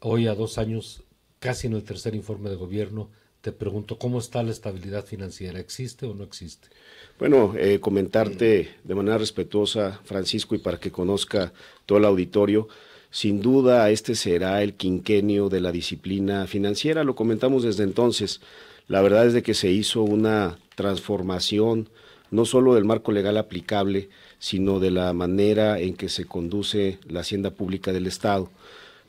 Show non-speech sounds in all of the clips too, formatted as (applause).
Hoy, a dos años, casi en el tercer informe de gobierno, te pregunto, ¿cómo está la estabilidad financiera? ¿Existe o no existe? Bueno, eh, comentarte de manera respetuosa, Francisco, y para que conozca todo el auditorio, sin duda este será el quinquenio de la disciplina financiera, lo comentamos desde entonces. La verdad es de que se hizo una transformación no solo del marco legal aplicable, sino de la manera en que se conduce la hacienda pública del Estado.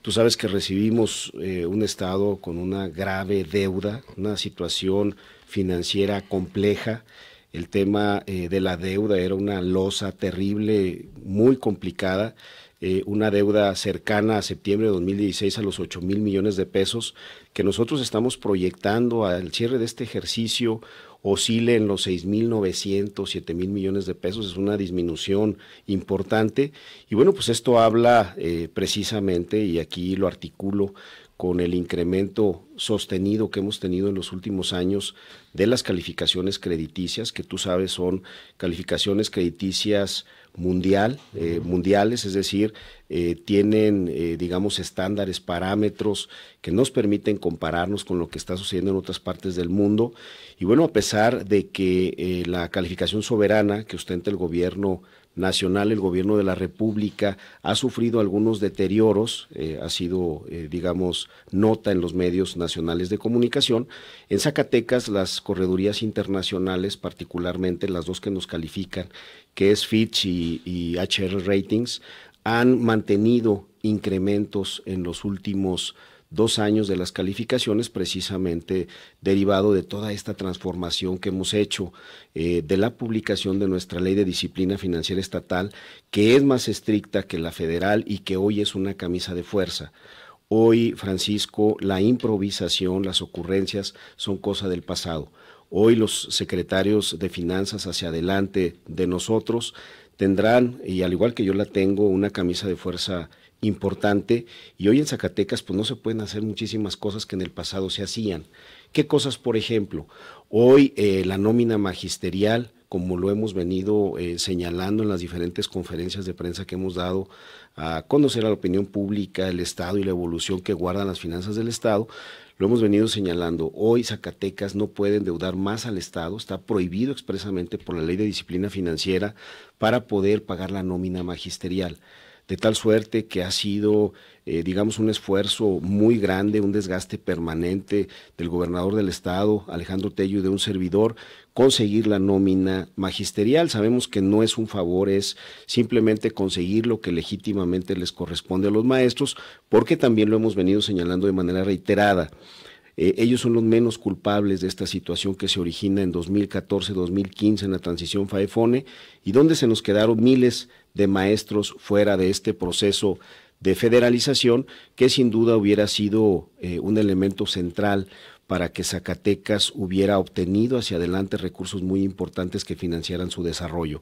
Tú sabes que recibimos eh, un Estado con una grave deuda, una situación financiera compleja. El tema eh, de la deuda era una losa terrible, muy complicada. Eh, una deuda cercana a septiembre de 2016 a los 8 mil millones de pesos, que nosotros estamos proyectando al cierre de este ejercicio oscile en los 6.900, 7.000 millones de pesos, es una disminución importante. Y bueno, pues esto habla eh, precisamente, y aquí lo articulo con el incremento sostenido que hemos tenido en los últimos años de las calificaciones crediticias, que tú sabes son calificaciones crediticias mundial, eh, mundiales, es decir, eh, tienen, eh, digamos, estándares, parámetros que nos permiten compararnos con lo que está sucediendo en otras partes del mundo. Y bueno, a pesar de que la calificación soberana que ostenta el gobierno Nacional, el gobierno de la República, ha sufrido algunos deterioros, eh, ha sido, eh, digamos, nota en los medios nacionales de comunicación. En Zacatecas, las corredurías internacionales, particularmente las dos que nos califican, que es Fitch y, HR Ratings, han mantenido incrementos en los últimos dos años de las calificaciones, precisamente derivado de toda esta transformación que hemos hecho, eh, de la publicación de nuestra ley de disciplina financiera estatal, que es más estricta que la federal y que hoy es una camisa de fuerza. Hoy, Francisco, la improvisación, las ocurrencias son cosa del pasado. Hoy los secretarios de finanzas hacia adelante de nosotros tendrán, y al igual que yo la tengo, una camisa de fuerza importante y hoy en Zacatecas pues no se pueden hacer muchísimas cosas que en el pasado se hacían. ¿Qué cosas, por ejemplo? Hoy eh, la nómina magisterial, como lo hemos venido eh, señalando en las diferentes conferencias de prensa que hemos dado a conocer a la opinión pública, el Estado y la evolución que guardan las finanzas del Estado, lo hemos venido señalando. Hoy Zacatecas no puede endeudar más al Estado, está prohibido expresamente por la ley de disciplina financiera para poder pagar la nómina magisterial de tal suerte que ha sido, eh, digamos, un esfuerzo muy grande, un desgaste permanente del gobernador del estado, Alejandro Tello, y de un servidor, conseguir la nómina magisterial. Sabemos que no es un favor, es simplemente conseguir lo que legítimamente les corresponde a los maestros, porque también lo hemos venido señalando de manera reiterada. Eh, ellos son los menos culpables de esta situación que se origina en 2014-2015 en la transición FAEFONE y donde se nos quedaron miles de maestros fuera de este proceso de federalización, que sin duda hubiera sido eh, un elemento central para que Zacatecas hubiera obtenido hacia adelante recursos muy importantes que financiaran su desarrollo.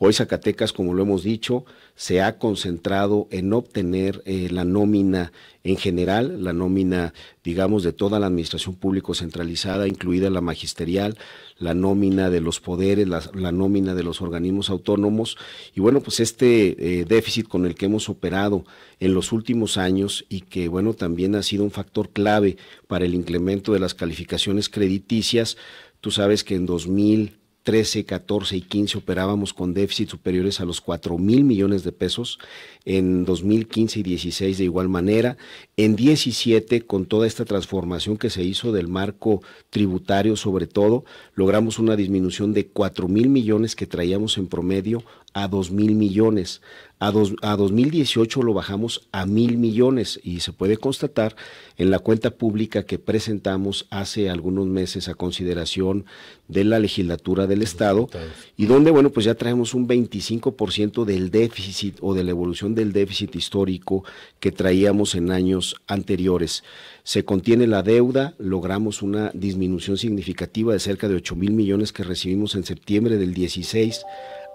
Hoy Zacatecas, como lo hemos dicho, se ha concentrado en obtener eh, la nómina en general, la nómina, digamos, de toda la administración público centralizada, incluida la magisterial, la nómina de los poderes, la, nómina de los organismos autónomos. Y bueno, pues este eh, déficit con el que hemos operado en los últimos años y que, bueno, también ha sido un factor clave para el incremento de las calificaciones crediticias. Tú sabes que en 2013, 14 y 15 operábamos con déficits superiores a los 4 mil millones de pesos, en 2015 y 16 de igual manera, en 17 con toda esta transformación que se hizo del marco tributario sobre todo, logramos una disminución de 4 mil millones que traíamos en promedio a 2 mil millones. A, 2018 lo bajamos a mil millones y se puede constatar en la cuenta pública que presentamos hace algunos meses a consideración de la legislatura del Estado y donde, bueno, pues ya traemos un 25% del déficit o de la evolución del déficit histórico que traíamos en años anteriores. Se contiene la deuda, logramos una disminución significativa de cerca de 8 mil millones que recibimos en septiembre del 16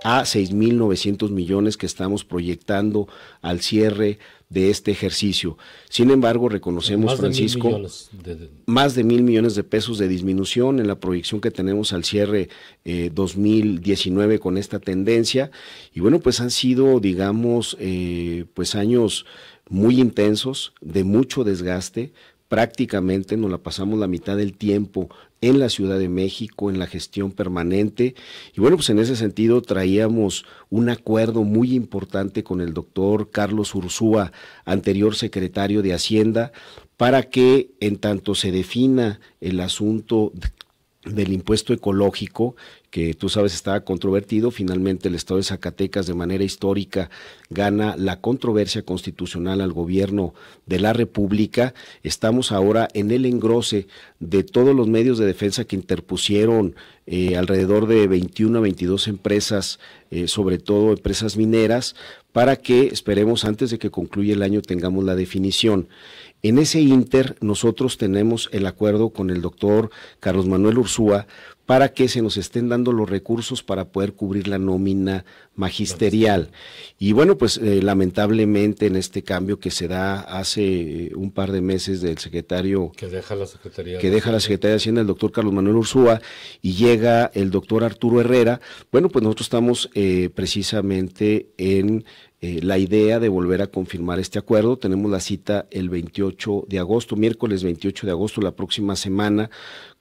a 6.900 millones que estamos proyectando al cierre de este ejercicio. Sin embargo, reconocemos, Francisco, más de mil millones de pesos de disminución en la proyección que tenemos al cierre 2019 eh, con esta tendencia. Y bueno, pues han sido, digamos, eh, pues años muy intensos, de mucho desgaste, prácticamente nos la pasamos la mitad del tiempo en la Ciudad de México, en la gestión permanente. Y bueno, pues en ese sentido traíamos un acuerdo muy importante con el doctor Carlos Urzúa, anterior secretario de Hacienda, para que en tanto se defina el asunto del impuesto ecológico, que tú sabes estaba controvertido, finalmente el Estado de Zacatecas de manera histórica gana la controversia constitucional al gobierno de la República. Estamos ahora en el engrose de todos los medios de defensa que interpusieron eh, alrededor de 21 a 22 empresas, eh, sobre todo empresas mineras, para que esperemos antes de que concluya el año tengamos la definición. En ese inter nosotros tenemos el acuerdo con el doctor Carlos Manuel Ursúa para que se nos estén dando los recursos para poder cubrir la nómina magisterial. Y bueno, pues eh, lamentablemente en este cambio que se da hace eh, un par de meses del secretario que deja la Secretaría, que deja la Secretaría de Hacienda, el doctor Carlos Manuel Ursúa, y llega el doctor Arturo Herrera, bueno, pues nosotros estamos eh, precisamente en la idea de volver a confirmar este acuerdo. Tenemos la cita el 28 de agosto, miércoles 28 de agosto, la próxima semana,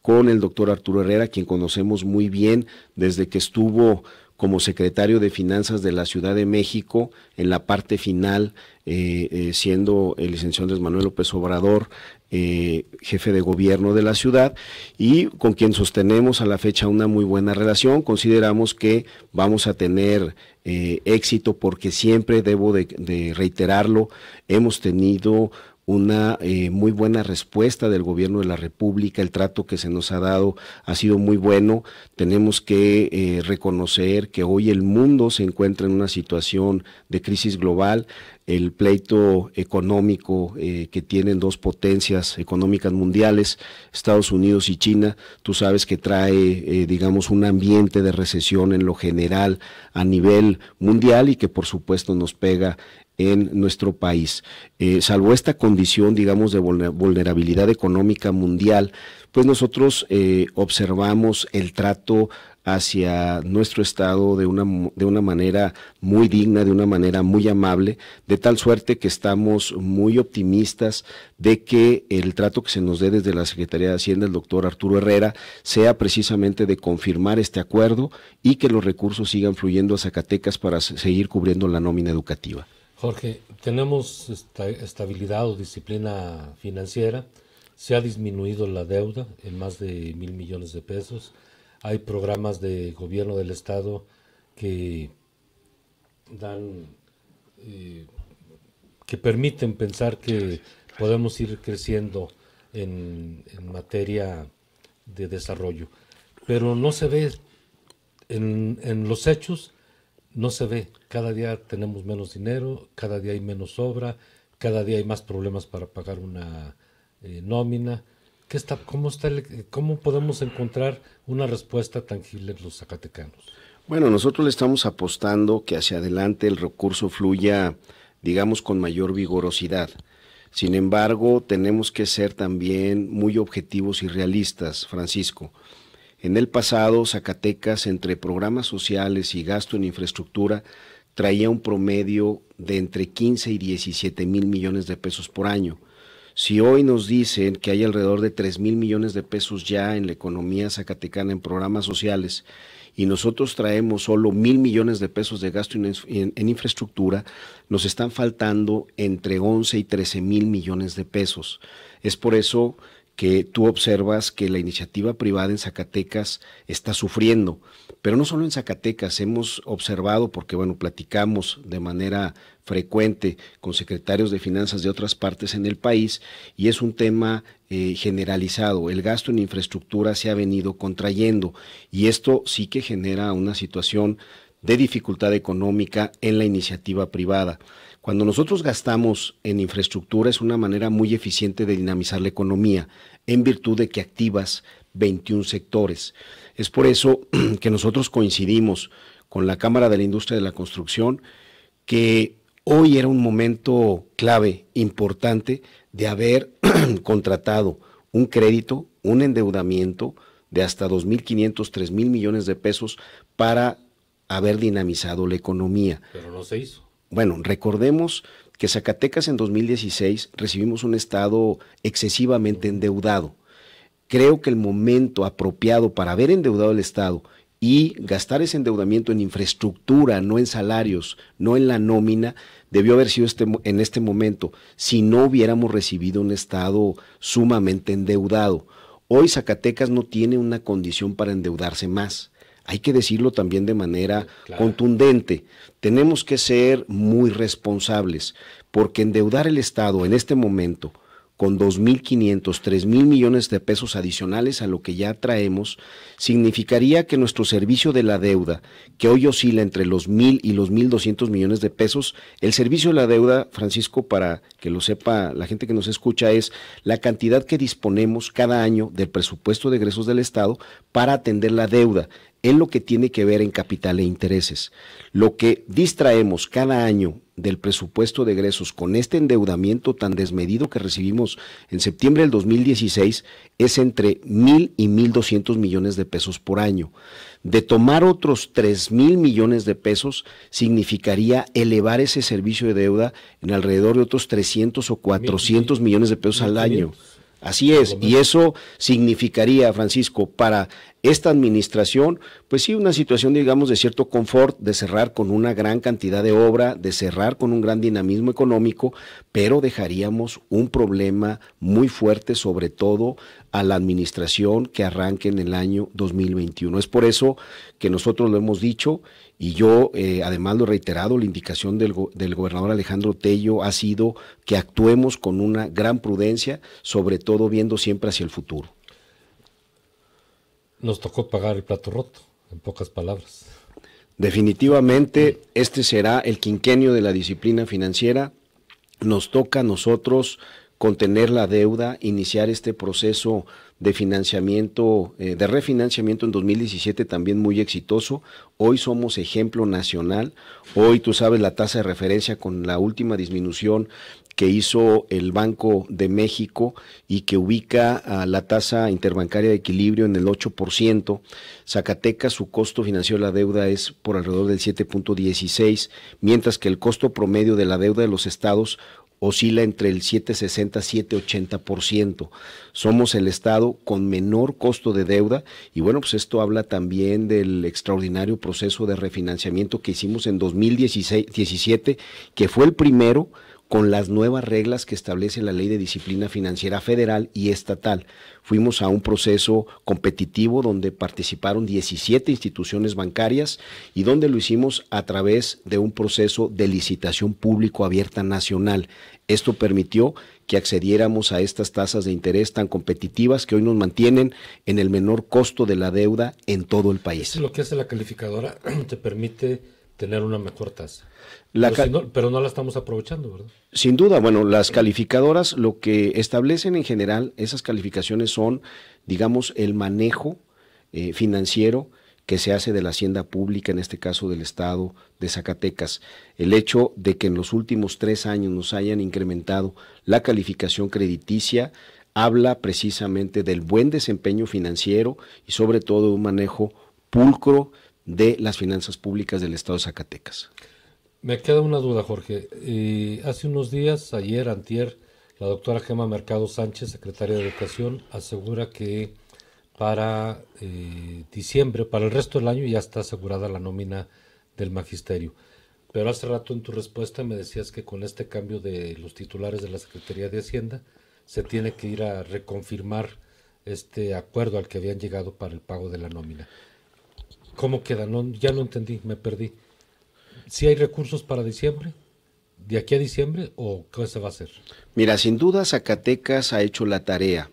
con el doctor Arturo Herrera, quien conocemos muy bien desde que estuvo como secretario de Finanzas de la Ciudad de México en la parte final, eh, eh, siendo el licenciado Manuel López Obrador eh, jefe de gobierno de la ciudad y con quien sostenemos a la fecha una muy buena relación. Consideramos que vamos a tener éxito porque siempre, debo de reiterarlo, hemos tenido una eh, muy buena respuesta del gobierno de la República, el trato que se nos ha dado ha sido muy bueno. Tenemos que eh, reconocer que hoy el mundo se encuentra en una situación de crisis global, el pleito económico eh, que tienen dos potencias económicas mundiales, Estados Unidos y China, tú sabes que trae, digamos, un ambiente de recesión en lo general a nivel mundial y que por supuesto nos pega en nuestro país. Eh, salvo esta condición, digamos, de vulnerabilidad económica mundial, pues nosotros eh, observamos el trato hacia nuestro Estado de de una manera muy digna, de una manera muy amable, de tal suerte que estamos muy optimistas de que el trato que se nos dé desde la Secretaría de Hacienda, el doctor Arturo Herrera, sea precisamente de confirmar este acuerdo y que los recursos sigan fluyendo a Zacatecas para seguir cubriendo la nómina educativa. Jorge, tenemos estabilidad o disciplina financiera. Se ha disminuido la deuda en más de mil millones de pesos. Hay programas de gobierno del Estado que dan, eh, que permiten pensar que podemos ir creciendo en, materia de desarrollo. Pero no se ve en los hechos no se ve. Cada día tenemos menos dinero, cada día hay menos obra, cada día hay más problemas para pagar una eh, nómina. ¿Qué está, cómo, está ¿Cómo podemos encontrar una respuesta tangible en los zacatecanos? Bueno, nosotros le estamos apostando que hacia adelante el recurso fluya, digamos, con mayor vigorosidad. Sin embargo, tenemos que ser también muy objetivos y realistas, Francisco. En el pasado, Zacatecas, entre programas sociales y gasto en infraestructura, traía un promedio de entre 15 y 17 mil millones de pesos por año. Si hoy nos dicen que hay alrededor de 3 mil millones de pesos ya en la economía zacatecana en programas sociales y nosotros traemos solo mil millones de pesos de gasto en, infraestructura, nos están faltando entre 11 y 13 mil millones de pesos. Es por eso que tú observas que la iniciativa privada en Zacatecas está sufriendo, pero no solo en Zacatecas, hemos observado, porque bueno, platicamos de manera frecuente con secretarios de finanzas de otras partes en el país y es un tema eh, generalizado. El gasto en infraestructura se ha venido contrayendo y esto sí que genera una situación de dificultad económica en la iniciativa privada. Cuando nosotros gastamos en infraestructura es una manera muy eficiente de dinamizar la economía, en virtud de que activas 21 sectores. Es por eso (clears throat) que nosotros coincidimos con la Cámara de la Industria de la Construcción que hoy era un momento clave, importante, de haber (clears throat) contratado un crédito, un endeudamiento de hasta 2.500, 3.000 millones de pesos para haber dinamizado la economía. Pero no se hizo. Bueno, recordemos que Zacatecas en 2016 recibimos un Estado excesivamente endeudado. Creo que el momento apropiado para haber endeudado el Estado y gastar ese endeudamiento en infraestructura, no en salarios, no en la nómina, debió haber sido este en este momento, si no hubiéramos recibido un Estado sumamente endeudado. Hoy Zacatecas no tiene una condición para endeudarse más hay que decirlo también de manera contundente. Tenemos que ser muy responsables, porque endeudar el Estado en este momento con 2.500, 3.000 millones de pesos adicionales a lo que ya traemos, significaría que nuestro servicio de la deuda, que hoy oscila entre los 1.000 y los 1.200 millones de pesos, el servicio de la deuda, Francisco, para que lo sepa la gente que nos escucha, es la cantidad que disponemos cada año del presupuesto de egresos del Estado para atender la deuda en lo que tiene que ver en capital e intereses. Lo que distraemos cada año del presupuesto de egresos con este endeudamiento tan desmedido que recibimos en septiembre del 2016 es entre mil y mil doscientos millones de pesos por año. De tomar otros tres mil millones de pesos significaría elevar ese servicio de deuda en alrededor de otros 300 o 400 millones de pesos al año. Así es, y eso significaría, Francisco, para esta administración, pues sí, una situación, digamos, de cierto confort, de cerrar con una gran cantidad de obra, de cerrar con un gran dinamismo económico, pero dejaríamos un problema muy fuerte, sobre todo a la administración que arranque en el año 2021. Es por eso que nosotros lo hemos dicho y yo, eh, además lo he reiterado, la indicación del, gobernador Alejandro Tello ha sido que actuemos con una gran prudencia, sobre todo viendo siempre hacia el futuro. Nos tocó pagar el plato roto, en pocas palabras. Definitivamente, este será el quinquenio de la disciplina financiera. Nos toca a nosotros contener la deuda, iniciar este proceso de financiamiento, eh, de refinanciamiento en 2017 también muy exitoso. Hoy somos ejemplo nacional. Hoy tú sabes la tasa de referencia con la última disminución que hizo el Banco de México y que ubica a la tasa interbancaria de equilibrio en el 8%. Zacatecas, su costo financiero de la deuda es por alrededor del 7.16, mientras que el costo promedio de la deuda de los estados oscila entre el 760 y 780%. Somos el estado con menor costo de deuda y bueno, pues esto habla también del extraordinario proceso de refinanciamiento que hicimos en 2017, que fue el primero con las nuevas reglas que establece la Ley de Disciplina Financiera Federal y Estatal. Fuimos a un proceso competitivo donde participaron 17 instituciones bancarias y donde lo hicimos a través de un proceso de licitación público abierta nacional. Esto permitió que accediéramos a estas tasas de interés tan competitivas que hoy nos mantienen en el menor costo de la deuda en todo el país. Lo que hace la calificadora (clears throat) te permite tener una mejor tasa. pero, no, la estamos aprovechando, ¿verdad? Sin duda, bueno, las calificadoras lo que establecen en general, esas calificaciones son, digamos, el manejo eh, financiero que se hace de la hacienda pública, en este caso del Estado de Zacatecas. El hecho de que en los últimos tres años nos hayan incrementado la calificación crediticia habla precisamente del buen desempeño financiero y sobre todo un manejo pulcro de las finanzas públicas del Estado de Zacatecas. Me queda una duda, Jorge. hace unos días, ayer, antier, la doctora Gema Mercado Sánchez, secretaria de Educación, asegura que para eh, diciembre, para el resto del año, ya está asegurada la nómina del magisterio. Pero hace rato en tu respuesta me decías que con este cambio de los titulares de la Secretaría de Hacienda se tiene que ir a reconfirmar este acuerdo al que habían llegado para el pago de la nómina. ¿Cómo queda? ya no entendí, me perdí. ¿Si hay recursos para diciembre? ¿De aquí a diciembre o qué se va a hacer? Mira, sin duda Zacatecas ha hecho la tarea.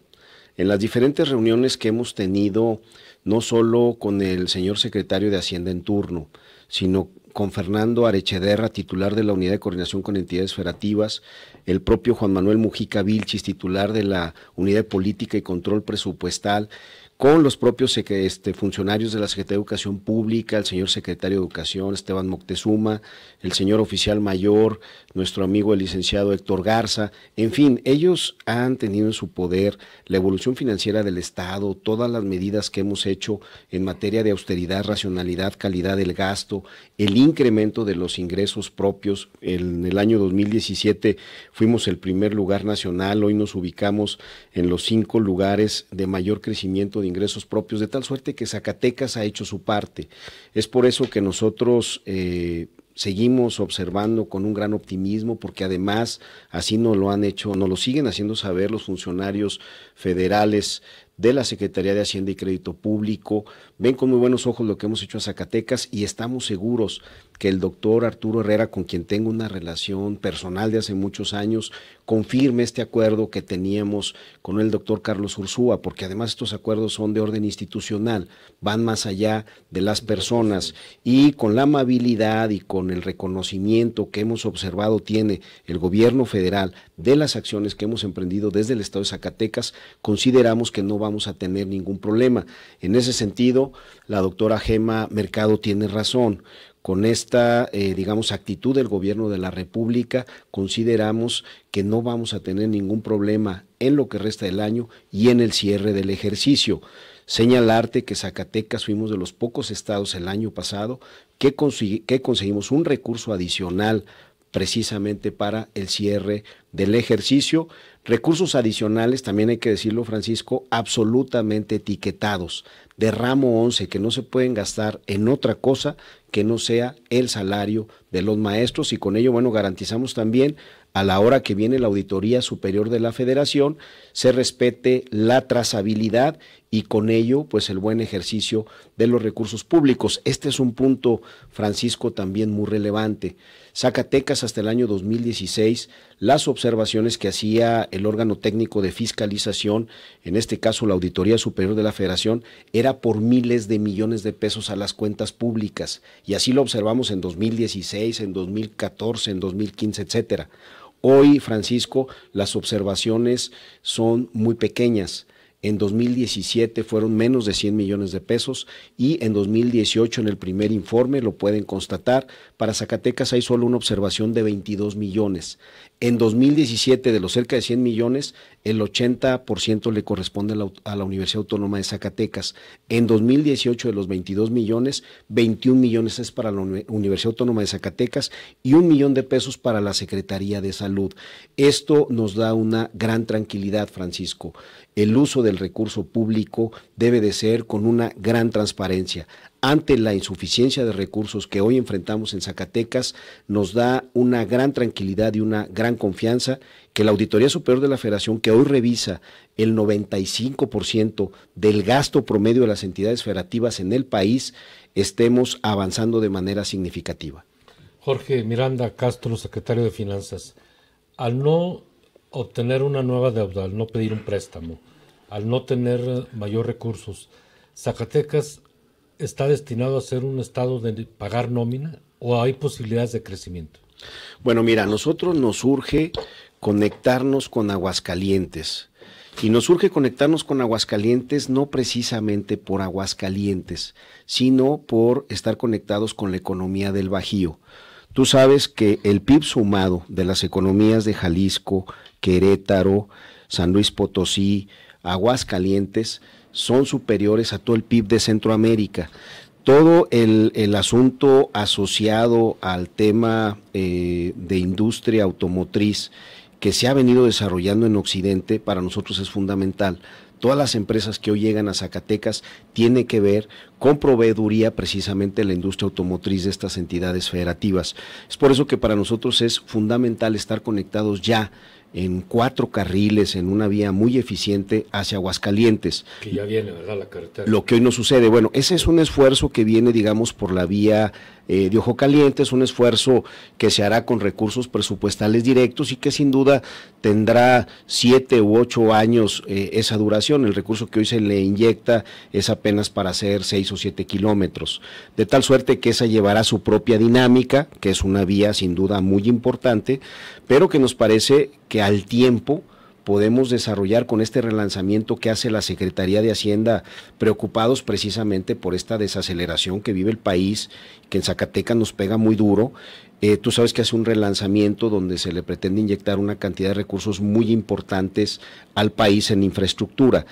En las diferentes reuniones que hemos tenido, no solo con el señor secretario de Hacienda en turno, sino con Fernando Arechederra, titular de la Unidad de Coordinación con Entidades Federativas, el propio Juan Manuel Mujica Vilchis, titular de la Unidad de Política y Control Presupuestal, con los propios este, funcionarios de la Secretaría de Educación Pública, el señor secretario de Educación Esteban Moctezuma, el señor oficial mayor, nuestro amigo el licenciado Héctor Garza, en fin, ellos han tenido en su poder la evolución financiera del Estado, todas las medidas que hemos hecho en materia de austeridad, racionalidad, calidad del gasto el incremento de los ingresos propios. En el año 2017 fuimos el primer lugar nacional, hoy nos ubicamos en los cinco lugares de mayor crecimiento de ingresos propios, de tal suerte que Zacatecas ha hecho su parte. Es por eso que nosotros... Eh, seguimos observando con un gran optimismo porque además así nos lo han hecho, nos lo siguen haciendo saber los funcionarios federales de la Secretaría de Hacienda y Crédito Público. Ven con muy buenos ojos lo que hemos hecho a Zacatecas y estamos seguros que el doctor Arturo Herrera, con quien tengo una relación personal de hace muchos años, confirme este acuerdo que teníamos con el doctor Carlos Ursúa, porque además estos acuerdos son de orden institucional, van más allá de las personas y con la amabilidad y con el reconocimiento que hemos observado tiene el gobierno federal de las acciones que hemos emprendido desde el estado de Zacatecas, consideramos que no vamos a tener ningún problema. En ese sentido, la doctora Gema Mercado tiene razón con esta, eh, digamos, actitud del gobierno de la República, consideramos que no vamos a tener ningún problema en lo que resta del año y en el cierre del ejercicio. Señalarte que Zacatecas fuimos de los pocos estados el año pasado que, que conseguimos un recurso adicional precisamente para el cierre del ejercicio. Recursos adicionales, también hay que decirlo Francisco, absolutamente etiquetados, de ramo 11, que no se pueden gastar en otra cosa que no sea el salario de los maestros y con ello, bueno, garantizamos también a la hora que viene la Auditoría Superior de la Federación, se respete la trazabilidad y con ello, pues el buen ejercicio de los recursos públicos. Este es un punto, Francisco, también muy relevante. Zacatecas hasta el año 2016 las observaciones que hacía el órgano técnico de fiscalización, en este caso la Auditoría Superior de la Federación, era por miles de millones de pesos a las cuentas públicas. Y así lo observamos en 2016, en 2014, en 2015, etcétera. Hoy, Francisco, las observaciones son muy pequeñas. En 2017 fueron menos de 100 millones de pesos y en 2018 en el primer informe lo pueden constatar. Para Zacatecas hay solo una observación de 22 millones. En 2017, de los cerca de 100 millones, el 80% le corresponde a la, Universidad Autónoma de Zacatecas. En 2018, de los 22 millones, 21 millones es para la Universidad Autónoma de Zacatecas y un millón de pesos para la Secretaría de Salud. Esto nos da una gran tranquilidad, Francisco. El uso del recurso público debe de ser con una gran transparencia ante la insuficiencia de recursos que hoy enfrentamos en Zacatecas, nos da una gran tranquilidad y una gran confianza que la Auditoría Superior de la Federación, que hoy revisa el 95% del gasto promedio de las entidades federativas en el país, estemos avanzando de manera significativa. Jorge Miranda Castro, secretario de Finanzas, al no obtener una nueva deuda, al no pedir un préstamo, al no tener mayor recursos, Zacatecas está destinado a ser un estado de pagar nómina o hay posibilidades de crecimiento? Bueno, mira, a nosotros nos urge conectarnos con Aguascalientes. Y nos urge conectarnos con Aguascalientes no precisamente por Aguascalientes, sino por estar conectados con la economía del Bajío. Tú sabes que el PIB sumado de las economías de Jalisco, Querétaro, San Luis Potosí, Aguascalientes, son superiores a todo el PIB de Centroamérica. Todo el, asunto asociado al tema eh, de industria automotriz que se ha venido desarrollando en Occidente para nosotros es fundamental. Todas las empresas que hoy llegan a Zacatecas tienen que ver con proveeduría precisamente la industria automotriz de estas entidades federativas. Es por eso que para nosotros es fundamental estar conectados ya en cuatro carriles, en una vía muy eficiente hacia Aguascalientes. Que ya viene, ¿verdad? La carretera. Lo que hoy no sucede. Bueno, ese es un esfuerzo que viene, digamos, por la vía eh, de Ojo Caliente, es un esfuerzo que se hará con recursos presupuestales directos y que sin duda tendrá siete u ocho años eh, esa duración. El recurso que hoy se le inyecta es apenas para hacer seis o siete kilómetros. De tal suerte que esa llevará su propia dinámica, que es una vía sin duda muy importante, pero que nos parece que al tiempo podemos desarrollar con este relanzamiento que hace la Secretaría de Hacienda, preocupados precisamente por esta desaceleración que vive el país, que en Zacatecas nos pega muy duro, eh, tú sabes que hace un relanzamiento donde se le pretende inyectar una cantidad de recursos muy importantes al país en infraestructura.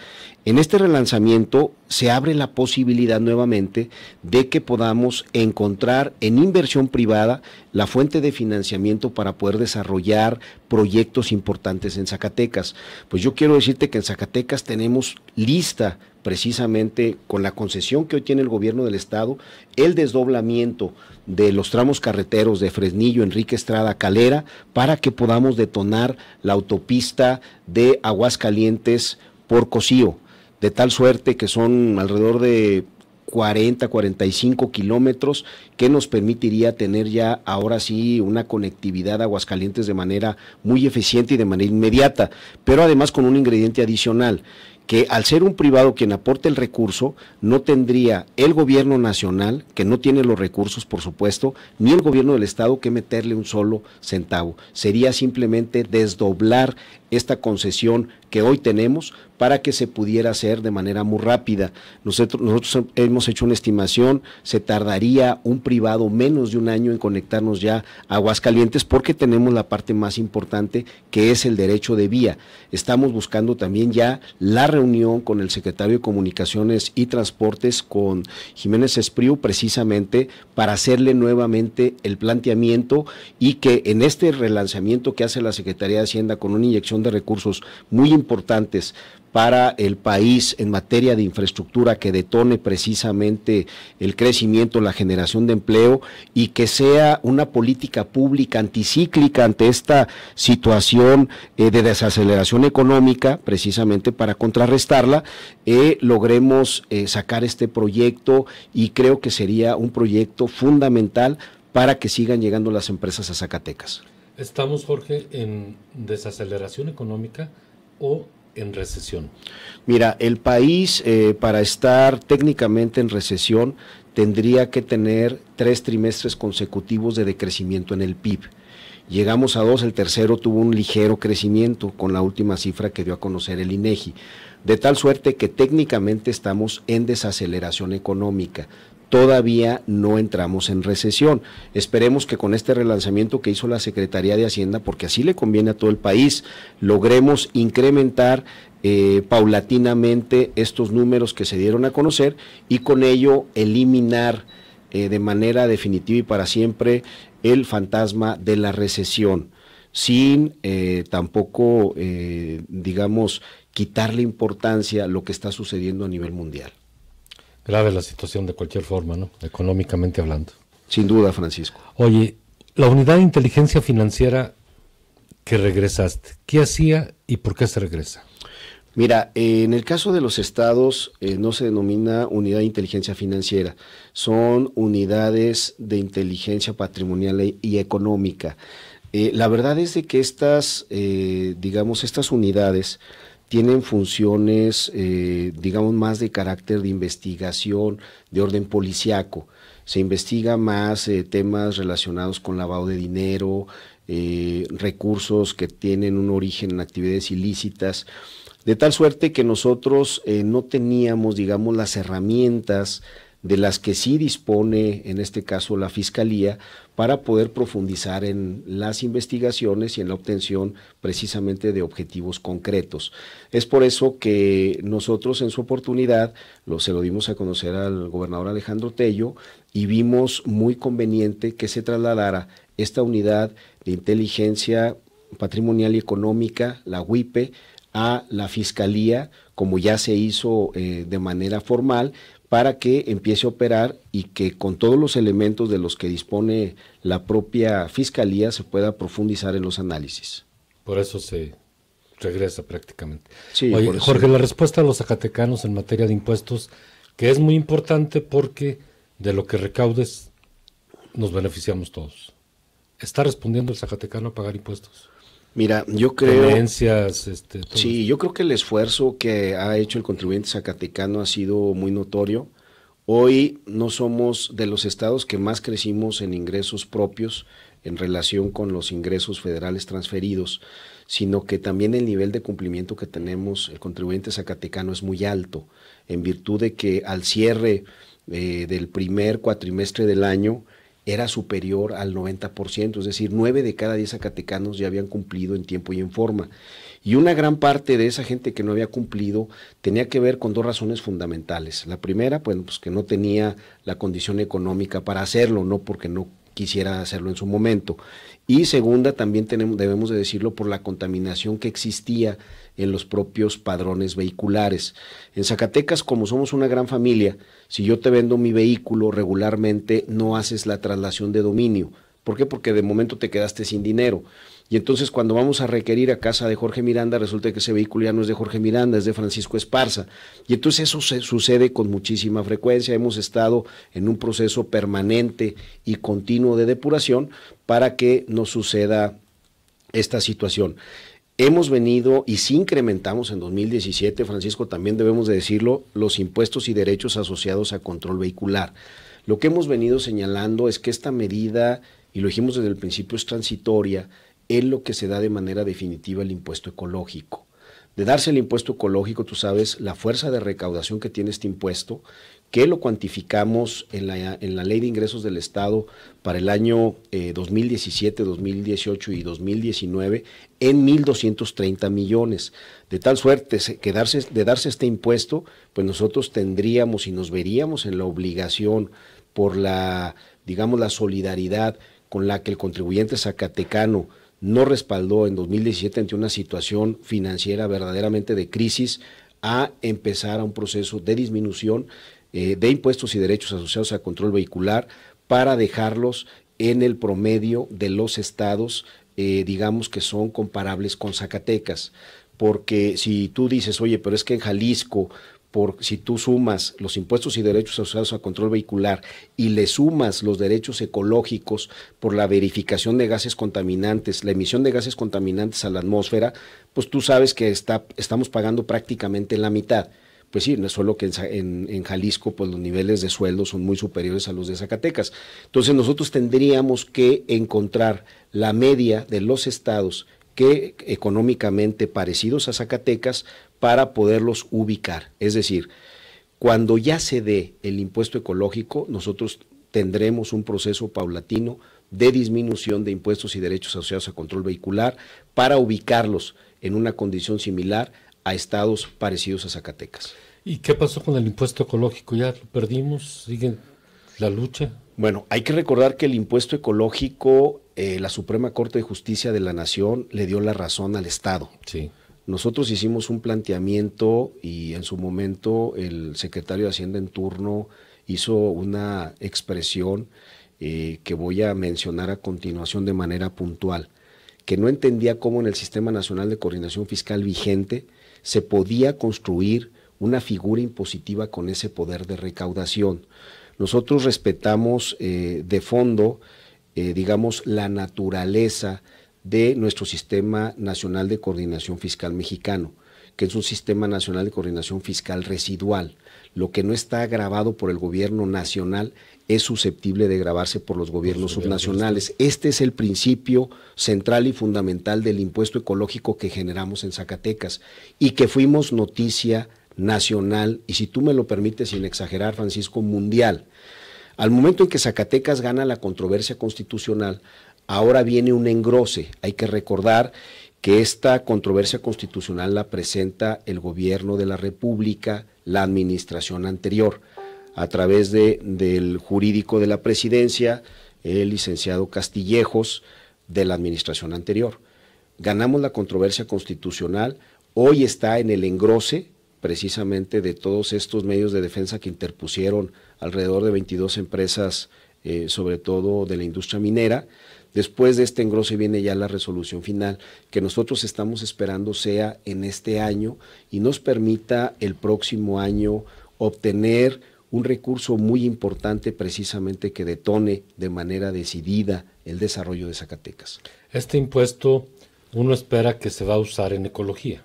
En este relanzamiento se abre la posibilidad nuevamente de que podamos encontrar en inversión privada la fuente de financiamiento para poder desarrollar proyectos importantes en Zacatecas. Pues yo quiero decirte que en Zacatecas tenemos lista precisamente con la concesión que hoy tiene el gobierno del estado, el desdoblamiento de los tramos carreteros de Fresnillo, Enrique Estrada, Calera, para que podamos detonar la autopista de Aguascalientes por Cocío, de tal suerte que son alrededor de 40, 45 kilómetros, que nos permitiría tener ya ahora sí una conectividad a Aguascalientes de manera muy eficiente y de manera inmediata, pero además con un ingrediente adicional que al ser un privado quien aporte el recurso, no tendría el gobierno nacional, que no tiene los recursos, por supuesto, ni el gobierno del Estado que meterle un solo centavo. Sería simplemente desdoblar esta concesión que hoy tenemos para que se pudiera hacer de manera muy rápida. Nosotros, hemos hecho una estimación, se tardaría un privado menos de un año en conectarnos ya a Aguascalientes porque tenemos la parte más importante que es el derecho de vía. Estamos buscando también ya la reunión con el secretario de Comunicaciones y Transportes, con Jiménez Espriu, precisamente para hacerle nuevamente el planteamiento y que en este relanzamiento que hace la Secretaría de Hacienda con una inyección de recursos muy importante, importantes para el país en materia de infraestructura que detone precisamente el crecimiento, la generación de empleo y que sea una política pública anticíclica ante esta situación eh, de desaceleración económica, precisamente para contrarrestarla, eh, logremos eh, sacar este proyecto y creo que sería un proyecto fundamental para que sigan llegando las empresas a Zacatecas. Estamos, Jorge, en desaceleración económica o en recesión? Mira, el país eh, para estar técnicamente en recesión tendría que tener tres trimestres consecutivos de decrecimiento en el PIB. Llegamos a dos, el tercero tuvo un ligero crecimiento con la última cifra que dio a conocer el INEGI, e de tal suerte que técnicamente estamos en desaceleración económica todavía no entramos en recesión. Esperemos que con este relanzamiento que hizo la Secretaría de Hacienda, porque así le conviene a todo el país, logremos incrementar eh, paulatinamente estos números que se dieron a conocer y con ello eliminar eh, de manera definitiva y para siempre el fantasma de la recesión sin eh, tampoco, digamos, quitarle importancia a lo que está sucediendo a nivel mundial. Grave la situación de cualquier forma, ¿no? Económicamente hablando. Sin duda, Francisco. Oye, la unidad de inteligencia financiera que regresaste, ¿qué hacía y por qué se regresa? Mira, en el caso de los estados eh, no se denomina unidad de inteligencia financiera, son unidades de inteligencia patrimonial e, y económica. Eh, la verdad es de que estas, eh, digamos, estas unidades tienen funciones, eh, digamos, más de carácter de investigación, de orden policiaco. Se investiga más eh, temas relacionados con lavado de dinero, eh, recursos que tienen un origen en actividades ilícitas, de tal suerte que nosotros no teníamos, digamos, las herramientas de las que sí dispone, en este caso, la Fiscalía, para poder profundizar en las investigaciones y en la obtención precisamente de objetivos concretos. Es por eso que nosotros en su oportunidad lo, se lo dimos a conocer al gobernador Alejandro Tello y vimos muy conveniente que se trasladara esta unidad de inteligencia patrimonial y económica, la WIPE, a la Fiscalía, como ya se hizo eh, de manera formal, para que empiece a operar y que con todos los elementos de los que dispone la propia fiscalía se pueda profundizar en los análisis. Por eso se regresa prácticamente. Jorge, la respuesta a los zacatecanos en materia de impuestos, que es muy importante porque de lo que recaudes nos beneficiamos todos. ¿Está respondiendo el zacatecano a pagar impuestos? Mira, yo creo. Este, sí, yo creo que el esfuerzo que ha hecho el contribuyente zacatecano ha sido muy notorio. Hoy no somos de los estados que más crecimos en ingresos propios en relación con los ingresos federales transferidos, sino que también el nivel de cumplimiento que tenemos el contribuyente zacatecano es muy alto, en virtud de que al cierre eh, del primer cuatrimestre del año, era superior al 90%, es decir, 9 de cada 10 acatecanos ya habían cumplido en tiempo y en forma. Y una gran parte de esa gente que no había cumplido tenía que ver con dos razones fundamentales. La primera, pues que no tenía la condición económica para hacerlo, no porque no quisiera hacerlo en su momento. Y segunda, también tenemos, debemos de decirlo por la contaminación que existía en los propios padrones vehiculares. En Zacatecas, como somos una gran familia, si yo te vendo mi vehículo regularmente, no haces la traslación de dominio ¿Por qué? Porque de momento te quedaste sin dinero. Y entonces cuando vamos a requerir a casa de Jorge Miranda, resulta que ese vehículo ya no es de Jorge Miranda, es de Francisco Esparza. Y entonces eso sucede con muchísima frecuencia. Hemos estado en un proceso permanente y continuo de depuración para que no suceda esta situación. Hemos venido y si incrementamos en 2017, Francisco, también debemos de decirlo, los impuestos y derechos asociados a control vehicular. Lo que hemos venido señalando es que esta medida y lo dijimos desde el principio, es transitoria, es lo que se da de manera definitiva el impuesto ecológico. De darse el impuesto ecológico, tú sabes la fuerza de recaudación que tiene este impuesto, que lo cuantificamos en la, Ley de Ingresos del Estado para el año 2017, eh, 2018 y 2019 en 1.230 millones. De tal suerte que de darse este impuesto, pues nosotros tendríamos y nos veríamos en la obligación por la, digamos, la solidaridad con la que el contribuyente zacatecano no respaldó en 2017 ante una situación financiera verdaderamente de crisis a empezar a un proceso de disminución eh, de impuestos y derechos asociados al control vehicular para dejarlos en el promedio de los estados, eh, digamos que son comparables con Zacatecas porque si tú dices, oye, pero es que en Jalisco por si tú sumas los impuestos y derechos asociados a control vehicular y le sumas los derechos ecológicos por la verificación de gases contaminantes, la emisión de gases contaminantes a la atmósfera, pues tú sabes que está, estamos pagando prácticamente la mitad. Pues sí, no solo que en, Jalisco pues los niveles de sueldo son muy superiores a los de Zacatecas. Entonces nosotros tendríamos que encontrar la media de los estados que económicamente parecidos a Zacatecas para poderlos ubicar. Es decir, cuando ya se dé el impuesto ecológico, nosotros tendremos un proceso paulatino de disminución de impuestos y derechos asociados a control vehicular para ubicarlos en una condición similar a estados parecidos a Zacatecas. ¿Y qué pasó con el impuesto ecológico? ¿Ya lo perdimos? ¿Siguen la lucha? Bueno, hay que recordar que el impuesto ecológico, eh, la Suprema Corte de Justicia de la Nación le dio la razón al Estado. Sí. Nosotros hicimos un planteamiento y en su momento el secretario de Hacienda en turno hizo una expresión eh, que voy a mencionar a continuación de manera puntual, que no entendía cómo en el Sistema Nacional de Coordinación Fiscal vigente se podía construir una figura impositiva con ese poder de recaudación. Nosotros respetamos eh, de fondo, eh, digamos, la naturaleza de nuestro Sistema Nacional de Coordinación Fiscal Mexicano, que es un Sistema Nacional de Coordinación Fiscal Residual. Lo que no está grabado por el gobierno nacional es susceptible de grabarse por los gobiernos subnacionales. Este es el principio central y fundamental del impuesto ecológico que generamos en Zacatecas y que fuimos noticia nacional y, si tú me lo permites, sin exagerar, Francisco, mundial. Al momento en que Zacatecas gana la controversia constitucional, Ahora viene un engrose. Hay que recordar que esta controversia constitucional la presenta el gobierno de la República, la administración anterior, a través del jurídico de la presidencia, el licenciado Castillejos, de la administración anterior. Ganamos la controversia constitucional, hoy está en el engrose precisamente de todos estos medios de defensa que interpusieron alrededor de 22 empresas, eh, sobre todo de la industria minera, Después de este engrose viene ya la resolución final, que nosotros estamos esperando sea en este año y nos permita el próximo año obtener un recurso muy importante precisamente que detone de manera decidida el desarrollo de Zacatecas. Este impuesto uno espera que se va a usar en ecología,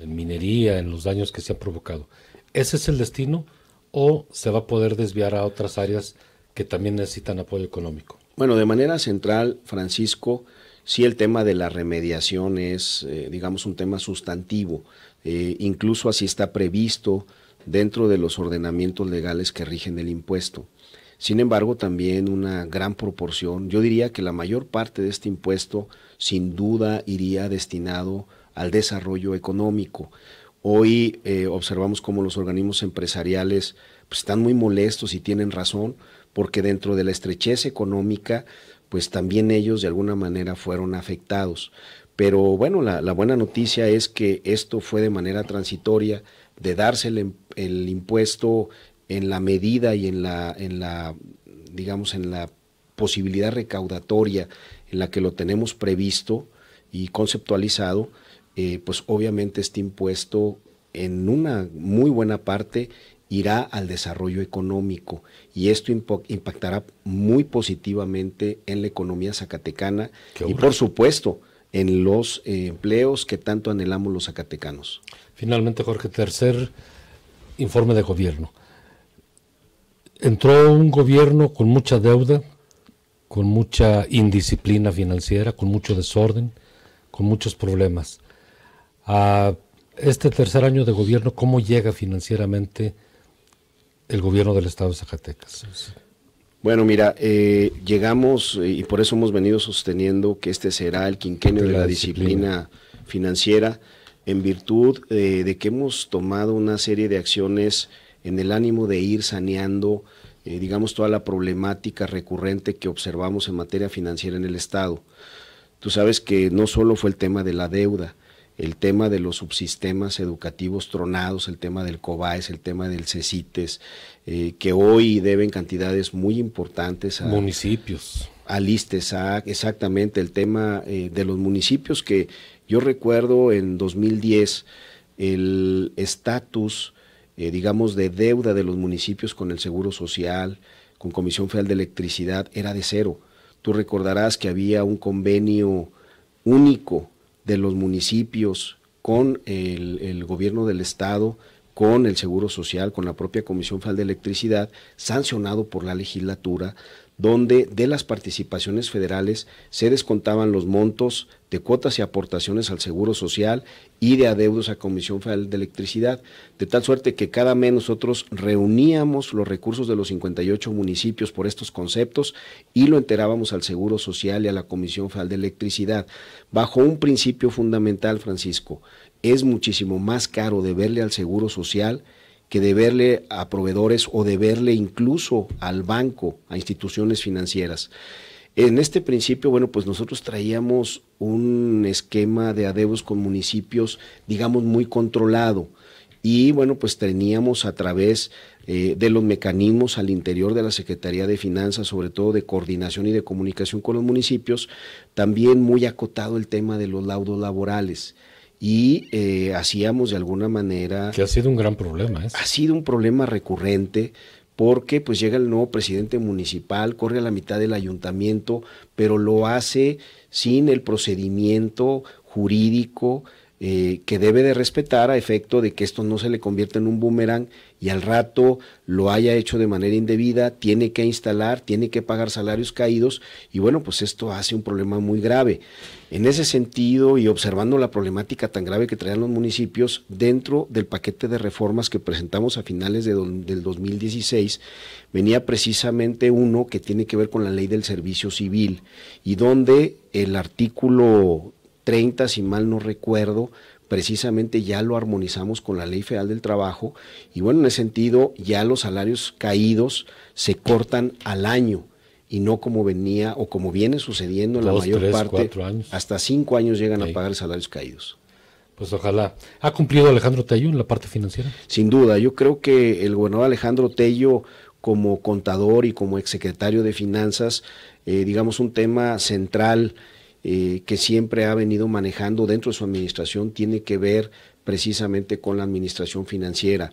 en minería, en los daños que se han provocado. ¿Ese es el destino o se va a poder desviar a otras áreas que también necesitan apoyo económico? Bueno, de manera central, Francisco, sí el tema de la remediación es, eh, digamos, un tema sustantivo. Eh, incluso así está previsto dentro de los ordenamientos legales que rigen el impuesto. Sin embargo, también una gran proporción, yo diría que la mayor parte de este impuesto sin duda iría destinado al desarrollo económico. Hoy eh, observamos cómo los organismos empresariales pues, están muy molestos y tienen razón porque dentro de la estrechez económica, pues también ellos de alguna manera fueron afectados. Pero bueno, la, buena noticia es que esto fue de manera transitoria, de darse el, impuesto en la medida y en la, en la, digamos, en la posibilidad recaudatoria en la que lo tenemos previsto y conceptualizado, eh, pues obviamente este impuesto en una muy buena parte irá al desarrollo económico y esto impactará muy positivamente en la economía zacatecana y por supuesto en los eh, empleos que tanto anhelamos los zacatecanos. Finalmente, Jorge, tercer informe de gobierno. Entró un gobierno con mucha deuda, con mucha indisciplina financiera, con mucho desorden, con muchos problemas. A este tercer año de gobierno, ¿cómo llega financieramente el gobierno del estado de Zacatecas. Bueno, mira, eh, llegamos eh, y por eso hemos venido sosteniendo que este será el quinquenio de, la, disciplina. financiera en virtud eh, de que hemos tomado una serie de acciones en el ánimo de ir saneando, digamos, toda la problemática recurrente que observamos en materia financiera en el Estado. Tú sabes que no solo fue el tema de la deuda, el tema de los subsistemas educativos tronados, el tema del COBAES, el tema del CECITES, eh, que hoy deben cantidades muy importantes a municipios. A ISTESAC, exactamente, el tema eh, de los municipios que yo recuerdo en 2010 el estatus, eh, digamos, de deuda de los municipios con el Seguro Social, con Comisión Federal de Electricidad, era de cero. Tú recordarás que había un convenio único de los municipios con el, gobierno del Estado, con el Seguro Social, con la propia Comisión Federal de Electricidad, sancionado por la legislatura, donde de las participaciones federales se descontaban los montos de cuotas y aportaciones al Seguro Social y de adeudos a Comisión Federal de Electricidad, de tal suerte que cada mes nosotros reuníamos los recursos de los 58 municipios por estos conceptos y lo enterábamos al Seguro Social y a la Comisión Federal de Electricidad, bajo un principio fundamental, Francisco. Es muchísimo más caro deberle al Seguro Social que deberle a proveedores o deberle incluso al banco, a instituciones financieras. En este principio, bueno, pues nosotros traíamos un esquema de adeudos con municipios, digamos, muy controlado. Y bueno, pues teníamos a través eh, de los mecanismos al interior de la Secretaría de Finanzas, sobre todo de coordinación y de comunicación con los municipios, también muy acotado el tema de los laudos laborales y eh, hacíamos de alguna manera... Que ha sido un gran problema. ¿eh? Ha sido un problema recurrente porque pues llega el nuevo presidente municipal, corre a la mitad del ayuntamiento, pero lo hace sin el procedimiento jurídico eh, que debe de respetar a efecto de que esto no se le convierta en un boomerang y al rato lo haya hecho de manera indebida, tiene que instalar, tiene que pagar salarios caídos y bueno, pues esto hace un problema muy grave. En ese sentido y observando la problemática tan grave que traían los municipios dentro del paquete de reformas que presentamos a finales de del 2016, venía precisamente uno que tiene que ver con la ley del servicio civil y donde el artículo 30, si mal no recuerdo, precisamente ya lo armonizamos con la Ley Federal del Trabajo y bueno, en ese sentido ya los salarios caídos se cortan al año y no como venía o como viene sucediendo en la mayor parte. Hasta cinco años llegan a pagar salarios caídos. Pues ojalá. ¿Ha cumplido Alejandro Tello en la parte financiera? Sin duda, yo creo que el gobernador Alejandro Tello como contador y como exsecretario de Finanzas, eh, digamos un tema central eh, que siempre ha venido manejando dentro de su administración tiene que ver precisamente con la administración financiera.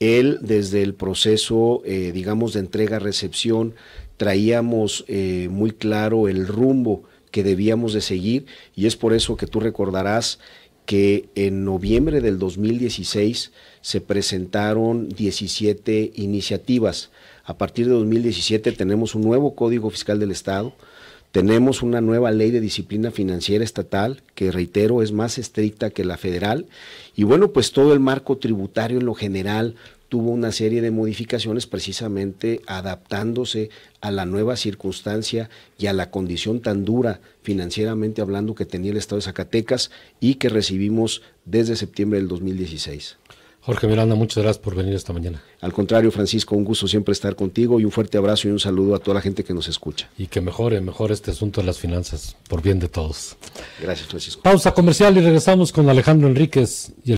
Él desde el proceso, eh, digamos, de entrega-recepción, traíamos eh, muy claro el rumbo que debíamos de seguir y es por eso que tú recordarás que en noviembre del 2016 se presentaron 17 iniciativas. A partir de 2017 tenemos un nuevo Código Fiscal del Estado, tenemos una nueva ley de disciplina financiera estatal que, reitero, es más estricta que la federal. Y bueno, pues todo el marco tributario en lo general tuvo una serie de modificaciones precisamente adaptándose a la nueva circunstancia y a la condición tan dura financieramente hablando que tenía el Estado de Zacatecas y que recibimos desde septiembre del 2016. Jorge Miranda, muchas gracias por venir esta mañana. Al contrario, Francisco, un gusto siempre estar contigo y un fuerte abrazo y un saludo a toda la gente que nos escucha. Y que mejore, mejore este asunto de las finanzas, por bien de todos. Gracias, Francisco. Pausa comercial y regresamos con Alejandro Enríquez